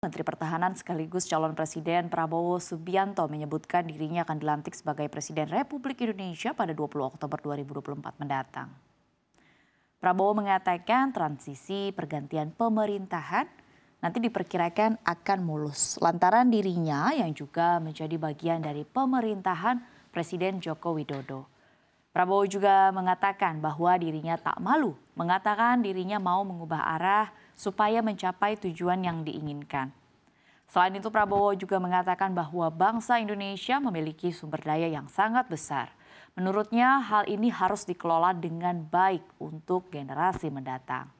Menteri Pertahanan sekaligus calon Presiden Prabowo Subianto menyebutkan dirinya akan dilantik sebagai Presiden Republik Indonesia pada 20 Oktober 2024 mendatang. Prabowo mengatakan transisi pergantian pemerintahan nanti diperkirakan akan mulus lantaran dirinya yang juga menjadi bagian dari pemerintahan Presiden Joko Widodo. Prabowo juga mengatakan bahwa dirinya tak malu mengatakan dirinya mau mengubah arah supaya mencapai tujuan yang diinginkan. Selain itu Prabowo juga mengatakan bahwa bangsa Indonesia memiliki sumber daya yang sangat besar. Menurutnya hal ini harus dikelola dengan baik untuk generasi mendatang.